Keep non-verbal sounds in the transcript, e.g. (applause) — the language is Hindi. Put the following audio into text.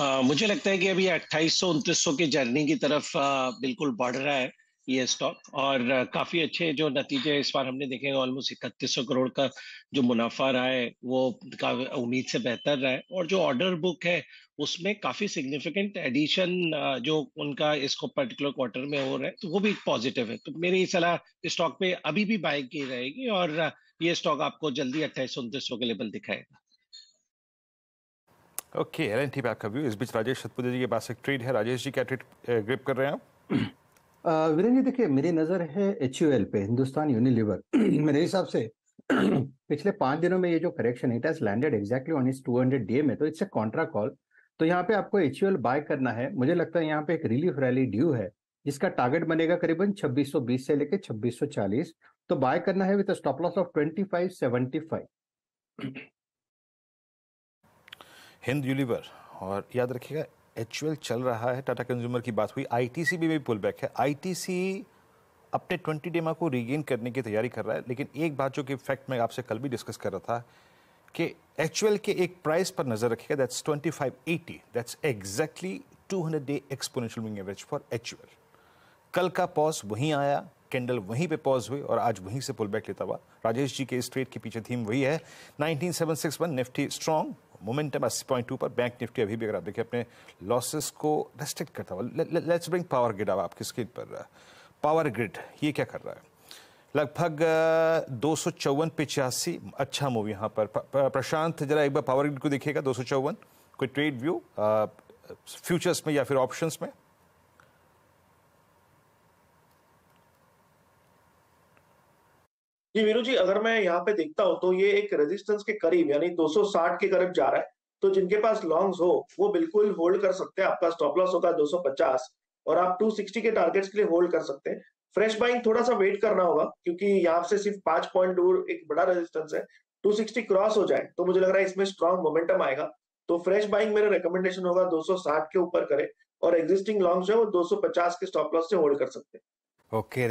आ, मुझे लगता है कि अभी अट्ठाईस सौ उनतीस सौ की जर्नी की तरफ आ, बिल्कुल बढ़ रहा है ये स्टॉक और आ, काफी अच्छे जो नतीजे इस बार हमने देखे ऑलमोस्ट इकतीस सौ करोड़ का जो मुनाफा रहा है वो उम्मीद से बेहतर रहा है और जो ऑर्डर बुक है उसमें काफी सिग्निफिकेंट एडिशन जो उनका इसको पर्टिकुलर क्वार्टर में हो रहा है तो वो भी पॉजिटिव है तो मेरी सलाह स्टॉक पे अभी भी बाय की रहेगी और ये स्टॉक आपको जल्दी अट्ठाईस सौ उनतीस सौ के लेवल दिखाएगा ओके एल एन टी आपका व्यू इस बीच राजेश सतपुते जी के पास एक ट्रेड है राजेश जी क्या ट्रेड ग्रिप कर रहे हैं आप वीरेन जी देखिए मेरी नज़र है एच यू एल पे हिंदुस्तान यूनिलीवर (clears throat) मेरे हिसाब से (clears throat) पिछले पांच दिनों में ये जो correction it has landed exactly on इस टू हंड्रेड डे में तो इट्स ए कॉन्ट्रा कॉल तो यहाँ पे आपको एच यू एल बाय करना है मुझे लगता है यहाँ पे एक रिलीफ रैली ड्यू है जिसका टारगेट बनेगा करीबन छब्बीस सौ बीस से लेकर छब्बीस सौ चालीस तो बाय करना है with stop loss of twenty five seventy five हिंद यूनिवर और याद रखिएगा एच चल रहा है टाटा कंज्यूमर की बात हुई आईटीसी भी भी पुल बैक है आईटीसी अपने ट्वेंटी डेमा को रिगेन करने की तैयारी कर रहा है लेकिन एक बात जो कि फैक्ट मैं आपसे कल भी डिस्कस कर रहा था कि एच के एक प्राइस पर नज़र रखिएगा that's twenty five eighty that's exactly two hundred day exponential moving average for एच कल का पॉज वहीं आया कैंडल वहीं पे पॉज हुई और आज वहीं से पुल बैक लेता हुआ राजेश जी के इस ट्रेड के पीछे थीम वही है वन निफ्टी स्ट्रॉन्ग मोमेंटम अस्सी पॉइंट टू पर बैंक निफ्टी अभी भी अगर आप देखिए अपने लॉसेस को रेस्ट्रिक्ट करता हुआ लेट्स ब्रिंग पावर ग्रिड अब आपकी स्क्रीन पर पावर ग्रिड ये क्या कर रहा है लगभग दो सौ चौवन पिचासी अच्छा मूव यहाँ पर प्रशांत जरा एक बार पावर ग्रिड को देखिएगा दो सौ चौवन कोई ट्रेड व्यू फ्यूचर्स में या फिर ऑप्शंस में जी वीरू जी अगर मैं यहाँ पे देखता हूँ तो ये एक रेजिस्टेंस के करीब यानी 260 के करीब जा रहा है तो जिनके पास लॉन्ग्स हो वो बिल्कुल होल्ड कर सकते हैं आपका स्टॉप लॉस होता है 250 और आप 260 के टारगेट्स के लिए होल्ड कर सकते हैं फ्रेश बाइंग थोड़ा सा वेट करना होगा क्योंकि यहाँ से सिर्फ पांच पॉइंट दूर एक बड़ा रेजिस्टेंस है टू क्रॉस हो जाए तो मुझे लग रहा है इसमें स्ट्रॉन्ग मोमेंटम आएगा तो फ्रेश बाइंग मेरा रिकमेंडेशन होगा दो के ऊपर करे और एग्जिस्टिंग लॉन्ग है वो दो के स्टॉप लॉस से होल्ड कर सकते हैं ओके okay.